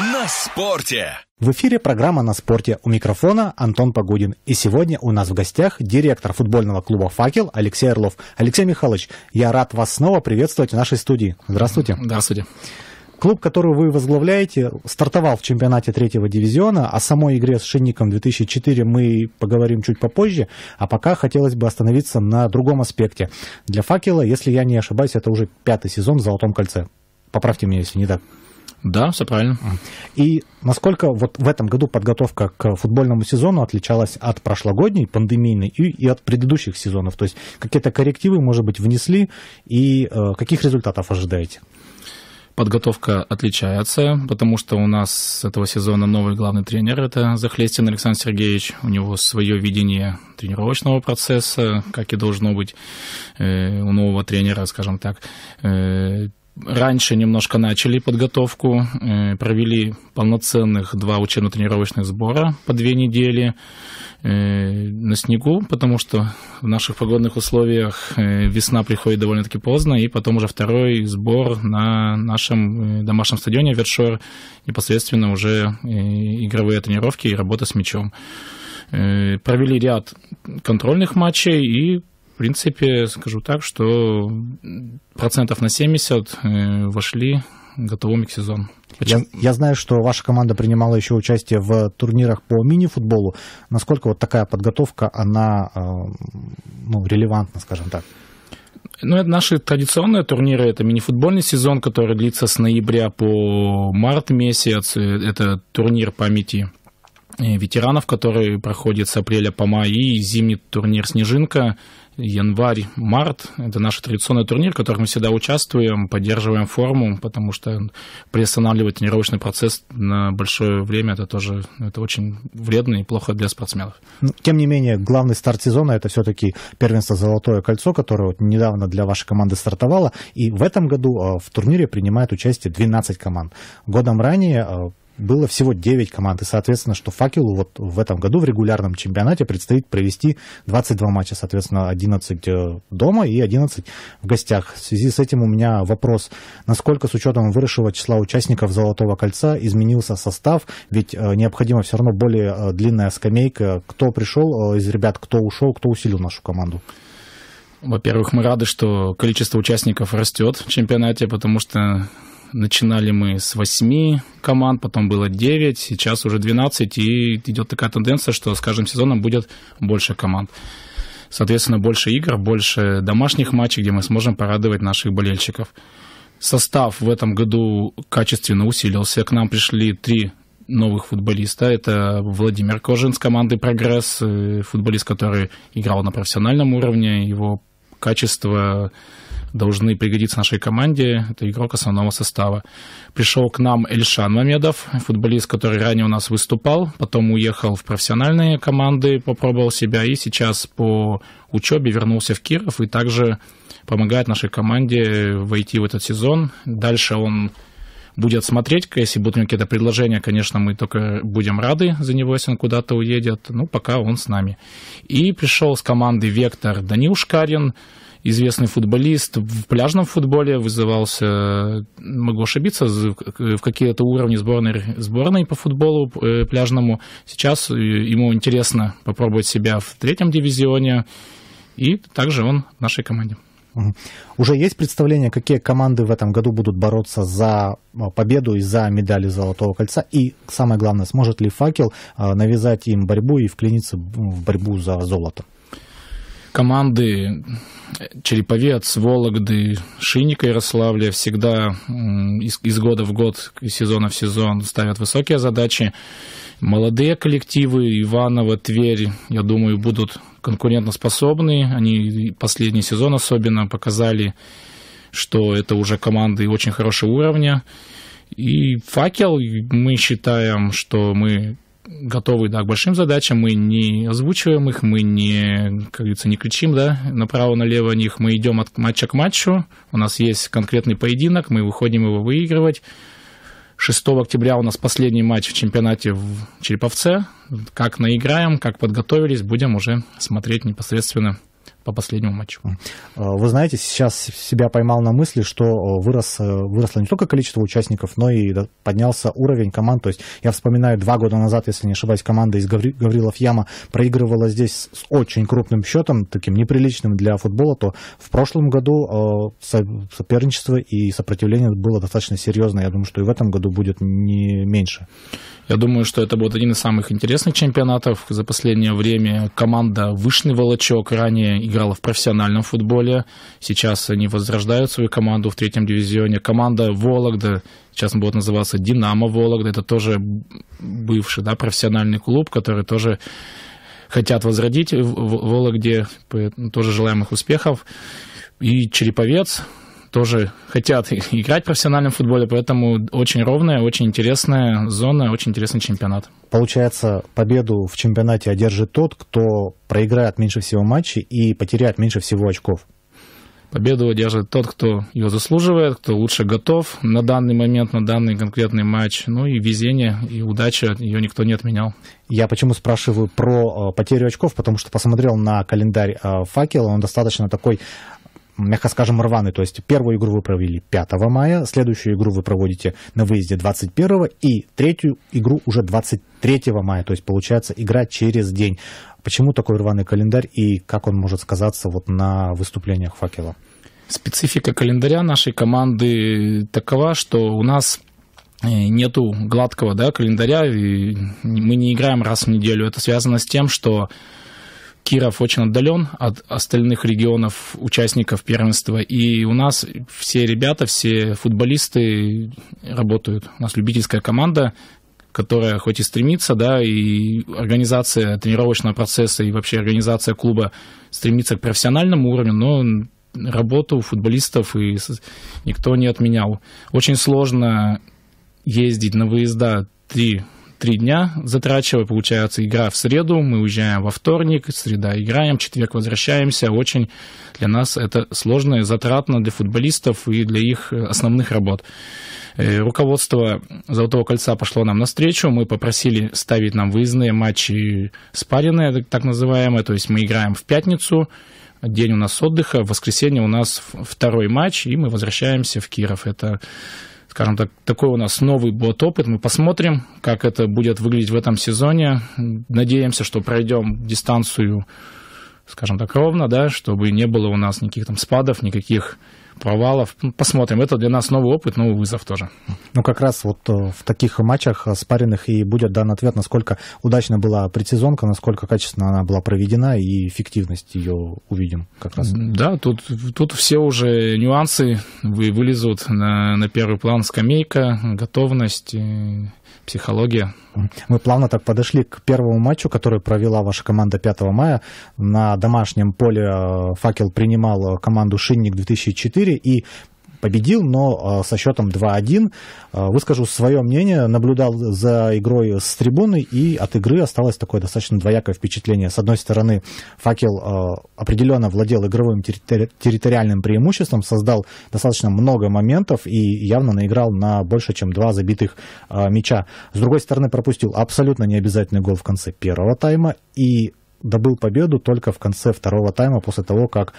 на спорте. В эфире программа «На спорте». У микрофона Антон Погодин. И сегодня у нас в гостях директор футбольного клуба «Факел» Алексей Орлов. Алексей Михайлович, я рад вас снова приветствовать в нашей студии. Здравствуйте. Здравствуйте. Клуб, который вы возглавляете, стартовал в чемпионате третьего дивизиона. О самой игре с Шинником 2004 мы поговорим чуть попозже. А пока хотелось бы остановиться на другом аспекте. Для «Факела», если я не ошибаюсь, это уже пятый сезон в «Золотом кольце». Поправьте меня, если не так. Да, все правильно. И насколько вот в этом году подготовка к футбольному сезону отличалась от прошлогодней, пандемийной, и, и от предыдущих сезонов? То есть какие-то коррективы, может быть, внесли, и э, каких результатов ожидаете? Подготовка отличается, потому что у нас с этого сезона новый главный тренер – это Захлестин Александр Сергеевич. У него свое видение тренировочного процесса, как и должно быть э, у нового тренера, скажем так э, Раньше немножко начали подготовку, э, провели полноценных два учебно-тренировочных сбора по две недели э, на снегу, потому что в наших погодных условиях э, весна приходит довольно-таки поздно, и потом уже второй сбор на нашем домашнем стадионе Вершор, непосредственно уже игровые тренировки и работа с мячом провели ряд контрольных матчей и принципе, скажу так, что процентов на 70 э, вошли готовыми к сезону. Я, я знаю, что ваша команда принимала еще участие в турнирах по мини-футболу. Насколько вот такая подготовка, она э, ну, релевантна, скажем так? Ну, это наши традиционные турниры. Это мини-футбольный сезон, который длится с ноября по март месяц. Э, это турнир памяти ветеранов, который проходит с апреля по май, и зимний турнир «Снежинка», январь-март. Это наш традиционный турнир, в котором мы всегда участвуем, поддерживаем форму, потому что приостанавливать тренировочный процесс на большое время, это тоже это очень вредно и плохо для спортсменов. Ну, тем не менее, главный старт сезона – это все-таки первенство «Золотое кольцо», которое вот недавно для вашей команды стартовало. И в этом году а, в турнире принимает участие 12 команд. Годом ранее а, было всего 9 команд, и, соответственно, что «Факелу» вот в этом году в регулярном чемпионате предстоит провести 22 матча, соответственно, 11 э, дома и 11 в гостях. В связи с этим у меня вопрос, насколько с учетом выросшего числа участников «Золотого кольца» изменился состав, ведь э, необходима все равно более э, длинная скамейка, кто пришел из ребят, кто ушел, кто усилил нашу команду? Во-первых, мы рады, что количество участников растет в чемпионате, потому что Начинали мы с 8 команд, потом было 9, сейчас уже 12, и идет такая тенденция, что с каждым сезоном будет больше команд. Соответственно, больше игр, больше домашних матчей, где мы сможем порадовать наших болельщиков. Состав в этом году качественно усилился. К нам пришли три новых футболиста. Это Владимир Кожин с команды «Прогресс», э, футболист, который играл на профессиональном уровне. Его качества должны пригодиться нашей команде. Это игрок основного состава. Пришел к нам Эльшан Мамедов, футболист, который ранее у нас выступал, потом уехал в профессиональные команды, попробовал себя и сейчас по учебе вернулся в Киров и также помогает нашей команде войти в этот сезон. Дальше он будет смотреть. Если будут какие-то предложения, конечно, мы только будем рады за него, если он куда-то уедет. Ну, пока он с нами. И пришел с команды «Вектор» Данил Шкарин, известный футболист. В пляжном футболе вызывался, могу ошибиться, в какие-то уровни сборной, сборной по футболу э, пляжному. Сейчас э, ему интересно попробовать себя в третьем дивизионе. И также он в нашей команде. Уже есть представление, какие команды в этом году будут бороться за э, победу и за медали Золотого кольца? И самое главное, сможет ли факел э, навязать им борьбу и вклиниться в борьбу за золото? команды Череповец, Вологды, Шинника, Ярославля всегда из, из года в год, из сезона в сезон ставят высокие задачи. Молодые коллективы Иваново, Тверь, я думаю, будут конкурентоспособны. Они последний сезон особенно показали, что это уже команды очень хорошего уровня. И факел, мы считаем, что мы готовы да, к большим задачам, мы не озвучиваем их, мы не, как говорится, не кричим да, направо-налево о них, мы идем от матча к матчу, у нас есть конкретный поединок, мы выходим его выигрывать. 6 октября у нас последний матч в чемпионате в Череповце. Как наиграем, как подготовились, будем уже смотреть непосредственно по последнему матчу. А, вы знаете, сейчас себя поймал на мысли, что э, вырос, э, выросло не только количество участников, но и поднялся уровень команд. То есть я вспоминаю, два года назад, если не ошибаюсь, команда из Гаврилов Яма проигрывала здесь с очень крупным счетом, таким неприличным для футбола, то в прошлом году э, соперничество и сопротивление было достаточно серьезное. Я думаю, что и в этом году будет не меньше. Я думаю, что это будет один из самых интересных чемпионатов за последнее время. Команда Вышний Волочок, ранее играла в профессиональном футболе. Сейчас они возрождают свою команду в третьем дивизионе. Команда Вологда, сейчас будет называться Динамо Вологда, это тоже бывший да, профессиональный клуб, который тоже хотят возродить в Вологде. Тоже желаем их успехов. И Череповец, тоже хотят играть в профессиональном футболе, поэтому очень ровная, очень интересная зона, очень интересный чемпионат. Получается, победу в чемпионате одержит тот, кто проиграет меньше всего матчей и потеряет меньше всего очков. Победу одержит тот, кто ее заслуживает, кто лучше готов на данный момент, на данный конкретный матч. Ну и везение, и удача, ее никто не отменял. Я почему спрашиваю про э, потерю очков, потому что посмотрел на календарь э, факела, он достаточно такой мягко скажем, рваный, То есть первую игру вы провели 5 мая, следующую игру вы проводите на выезде 21 и третью игру уже 23 мая. То есть получается игра через день. Почему такой рваный календарь и как он может сказаться вот на выступлениях факела? Специфика календаря нашей команды такова, что у нас э, нету гладкого да, календаря, и мы не играем раз в неделю. Это связано с тем, что Киров очень отдален от остальных регионов участников первенства. И у нас все ребята, все футболисты работают. У нас любительская команда, которая хоть и стремится, да, и организация тренировочного процесса и вообще организация клуба стремится к профессиональному уровню, но работу футболистов и никто не отменял. Очень сложно ездить на выезда три три дня затрачиваю, получается, игра в среду, мы уезжаем во вторник, среда играем, четверг возвращаемся. Очень для нас это сложно и затратно для футболистов и для их основных работ. Э, руководство «Золотого кольца» пошло нам навстречу, мы попросили ставить нам выездные матчи спаренные, э, так называемые, то есть мы играем в пятницу, день у нас отдыха, в воскресенье у нас второй матч, и мы возвращаемся в Киров. Это скажем так, такой у нас новый будет опыт. Мы посмотрим, как это будет выглядеть в этом сезоне. Надеемся, что пройдем дистанцию скажем так, ровно, да, чтобы не было у нас никаких там спадов, никаких провалов. Ну, посмотрим. Это для нас новый опыт, новый вызов тоже. Ну, как раз вот э, в таких матчах э, спаренных и будет дан ответ, насколько удачно была предсезонка, насколько качественно она была проведена и эффективность ее увидим как раз. Да, тут, тут все уже нюансы вылезут на, на первый план. Скамейка, готовность, э, психология. Мы плавно так подошли к первому матчу, который провела ваша команда 5 мая. На домашнем поле э, «Факел» принимал э, команду «Шинник-2004». И победил, но а, со счетом 2-1. А, выскажу свое мнение, наблюдал за игрой с трибуны, и от игры осталось такое достаточно двоякое впечатление. С одной стороны, Факел а, определенно владел игровым территориальным преимуществом, создал достаточно много моментов и явно наиграл на больше, чем два забитых мяча. С другой стороны, пропустил абсолютно необязательный гол в конце первого тайма и добыл победу только в конце второго тайма после того, как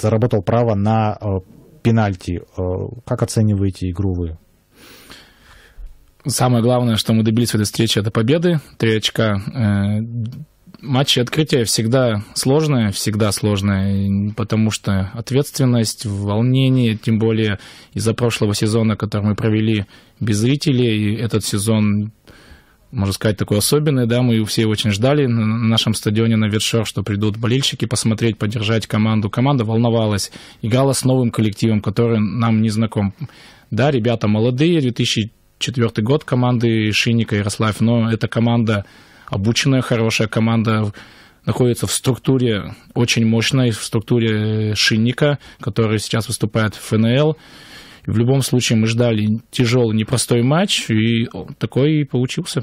заработал право на пенальти. Э, как оцениваете игру вы? Самое главное, что мы добились в этой встрече, это победы. Три очка. Э, матчи открытия всегда сложные, всегда сложные, потому что ответственность, волнение, тем более из-за прошлого сезона, который мы провели без зрителей, этот сезон можно сказать, такой особенный, да, мы все очень ждали на нашем стадионе на Вершах, что придут болельщики посмотреть, поддержать команду. Команда волновалась, играла с новым коллективом, который нам не знаком. Да, ребята молодые, 2004 год команды Шинника и Ярославь, но эта команда обученная, хорошая команда, находится в структуре очень мощной, в структуре э, Шинника, который сейчас выступает в ФНЛ. В любом случае мы ждали тяжелый, непростой матч, и такой и получился.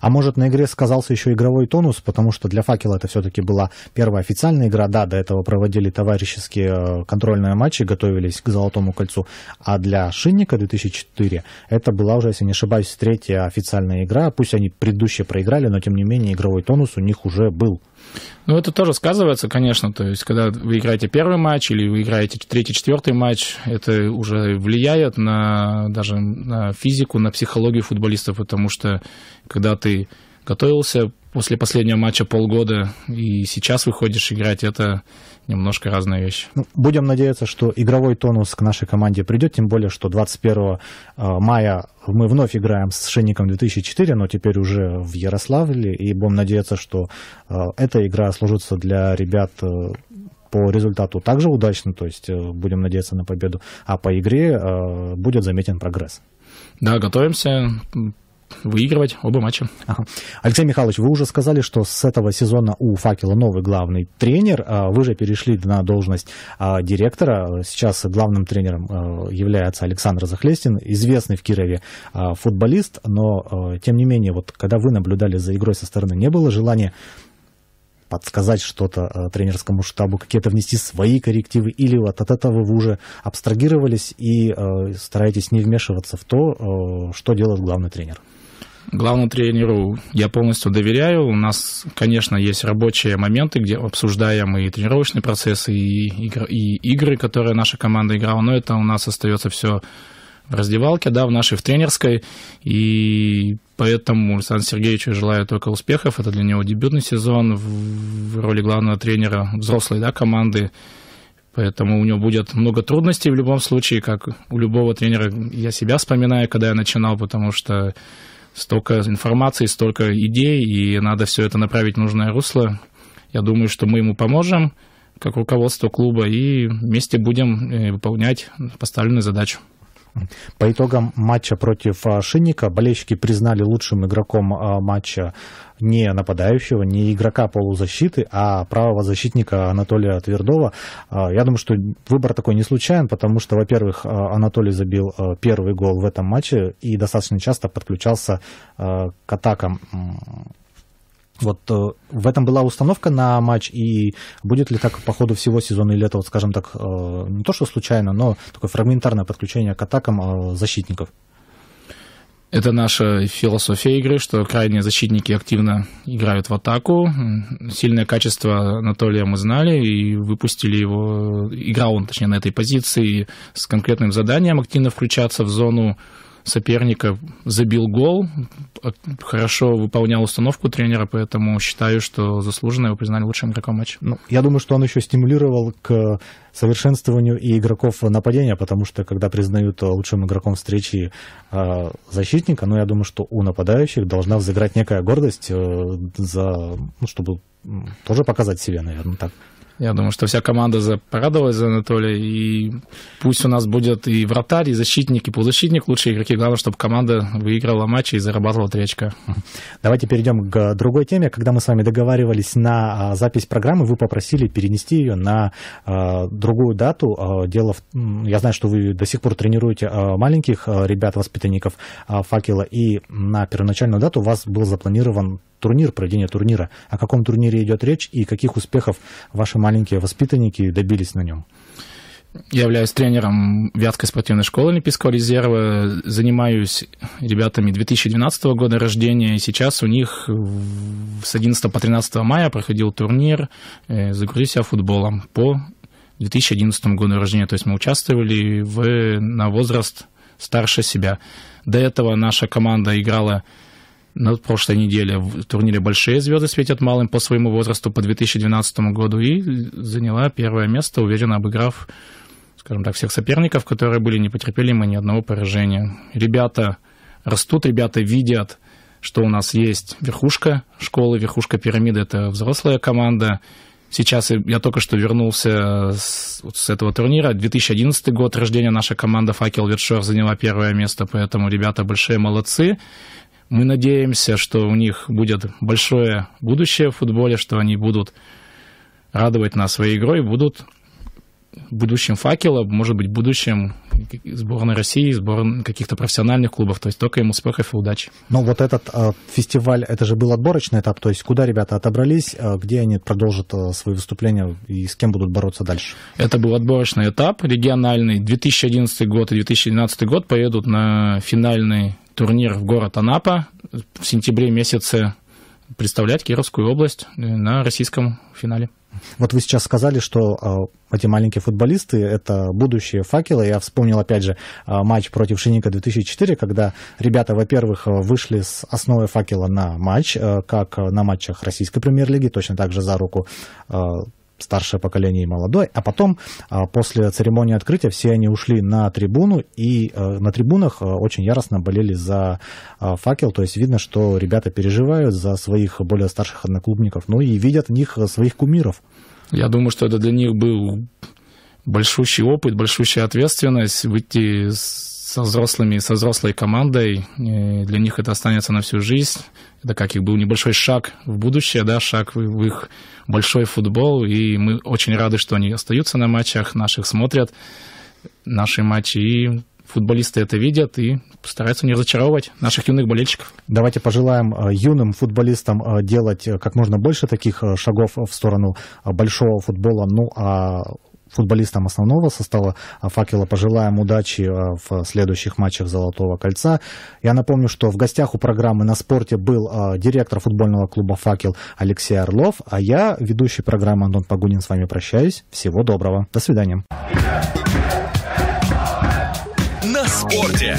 А может, на игре сказался еще игровой тонус, потому что для «Факела» это все-таки была первая официальная игра. Да, до этого проводили товарищеские э, контрольные матчи, готовились к «Золотому кольцу». А для «Шинника» 2004 это была уже, если не ошибаюсь, третья официальная игра. Пусть они предыдущие проиграли, но, тем не менее, игровой тонус у них уже был. Ну, это тоже сказывается, конечно. То есть, когда вы играете первый матч или вы играете третий, четвертый матч, это уже влияет на даже на физику, на психологию футболистов, потому что когда ты готовился после последнего матча полгода и сейчас выходишь играть, это немножко разная вещь. Ну, будем надеяться, что игровой тонус к нашей команде придет, тем более, что 21 э, мая мы вновь играем с Шинником 2004, но теперь уже в Ярославле, и будем надеяться, что э, эта игра служится для ребят э, по результату также удачно, то есть будем надеяться на победу, а по игре будет заметен прогресс. Да, готовимся выигрывать оба матча. Ага. Алексей Михайлович, вы уже сказали, что с этого сезона у «Факела» новый главный тренер. А, вы же перешли на должность а, директора. Сейчас главным тренером а, является Александр Захлестин, известный в Кирове футболист, но тем не менее, вот когда вы наблюдали за игрой со стороны, не было желания подсказать что-то тренерскому штабу, какие-то внести свои коррективы, или вот от этого вы уже абстрагировались и э, стараетесь не вмешиваться в то, э, что делает главный тренер? Главному тренеру я полностью доверяю. У нас, конечно, есть рабочие моменты, где обсуждаем и тренировочный процесс, и, игр, и игры, которые наша команда играла, но это у нас остается все в раздевалке, да, в нашей, в тренерской, и поэтому Александру Сергеевичу желаю только успехов. Это для него дебютный сезон в, в роли главного тренера взрослой да, команды. Поэтому у него будет много трудностей в любом случае, как у любого тренера. Я себя вспоминаю, когда я начинал, потому что столько информации, столько идей, и надо все это направить в нужное русло. Я думаю, что мы ему поможем, как руководство клуба, и вместе будем э, выполнять поставленную задачу. По итогам матча против а, Шинника болельщики признали лучшим игроком а, матча не нападающего, не игрока полузащиты, а правого защитника Анатолия Твердова. А, я думаю, что выбор такой не случайен, потому что, во-первых, Анатолий забил первый гол в этом матче и достаточно часто подключался к атакам вот э, в этом была установка на матч, и будет ли так по ходу всего сезона, или это, вот, скажем так, э, не то что случайно, но такое фрагментарное подключение к атакам э, защитников? Это наша философия игры, что крайние защитники активно играют в атаку. Сильное качество Анатолия мы знали и выпустили его, играл он, точнее, на этой позиции с конкретным заданием активно включаться в зону соперника, забил гол, а, хорошо выполнял установку тренера, поэтому считаю, что заслуженно его признали лучшим игроком матча. Ну, я думаю, что он еще стимулировал к совершенствованию и игроков нападения, потому что когда признают лучшим игроком встречи э, защитника, ну, я думаю, что у нападающих должна взыграть некая гордость э, за, ну, чтобы тоже показать себе, наверное, так. Я думаю, что вся команда порадовалась за Анатолия, и пусть у нас будет и вратарь, и защитник, и полузащитник лучшие игроки. Главное, чтобы команда выиграла матчи и зарабатывала три очка. Давайте перейдем к другой теме. Когда мы с вами договаривались на а, запись программы, вы попросили перенести ее на а, другую дату. А, дело в... Я знаю, что вы до сих пор тренируете маленьких ребят, воспитанников «Факела», и на первоначальную дату у вас был запланирован турнир, проведение турнира. О каком турнире идет речь и каких успехов ваши маленькие воспитанники добились на нем? Я являюсь тренером Вятской спортивной школы Олимпийского резерва. Занимаюсь ребятами 2012 года рождения. И сейчас у них с 11 по 13 мая проходил турнир э, «Загрузи себя футболом» по 2011 году рождения. То есть мы участвовали в, на возраст старше себя. До этого наша команда играла на прошлой неделе в турнире «Большие звезды светят малым» по своему возрасту по 2012 году и заняла первое место, уверенно обыграв, скажем так, всех соперников, которые были не потерпели мы ни одного поражения. Ребята растут, ребята видят, что у нас есть верхушка школы, верхушка пирамиды — это взрослая команда. Сейчас я только что вернулся с, вот с этого турнира. 2011 год рождения наша команда «Факел Ветшор» заняла первое место, поэтому ребята большие молодцы. Мы надеемся, что у них будет большое будущее в футболе, что они будут радовать нас своей игрой, будут будущим факелом, может быть, будущим сборной России, сборной каких-то профессиональных клубов. То есть только им успехов и удачи. Но вот этот э, фестиваль, это же был отборочный этап, то есть куда ребята отобрались, э, где они продолжат э, свои выступления и с кем будут бороться дальше? Это был отборочный этап региональный. 2011 год и 2012 год поедут на финальный турнир в город Анапа в сентябре месяце представлять Кировскую область э, на российском финале. Вот вы сейчас сказали, что э, эти маленькие футболисты — это будущее факела. Я вспомнил, опять же, а, матч против Шиника 2004, когда ребята, во-первых, вышли с основы факела на матч, э, как на матчах российской премьер-лиги, точно так же за руку э, старшее поколение и молодое, а потом а, после церемонии открытия все они ушли на трибуну, и э, на трибунах э, очень яростно болели за э, факел, то есть видно, что ребята переживают за своих более старших одноклубников, ну и видят в них своих кумиров. Я думаю, что это для них был большущий опыт, большущая ответственность выйти с со взрослыми, со взрослой командой. И для них это останется на всю жизнь. Это как их был небольшой шаг в будущее, да, шаг в их большой футбол. И мы очень рады, что они остаются на матчах, наших смотрят, наши матчи. И футболисты это видят и стараются не разочаровывать наших юных болельщиков. Давайте пожелаем э, юным футболистам э, делать э, как можно больше таких шагов в сторону большого футбола. Ну а футболистам основного состава а «Факела» пожелаем удачи а, в следующих матчах «Золотого кольца». Я напомню, что в гостях у программы «На спорте» был а, директор футбольного клуба «Факел» Алексей Орлов, а я, ведущий программы Антон Погунин, с вами прощаюсь. Всего доброго. До свидания. На спорте.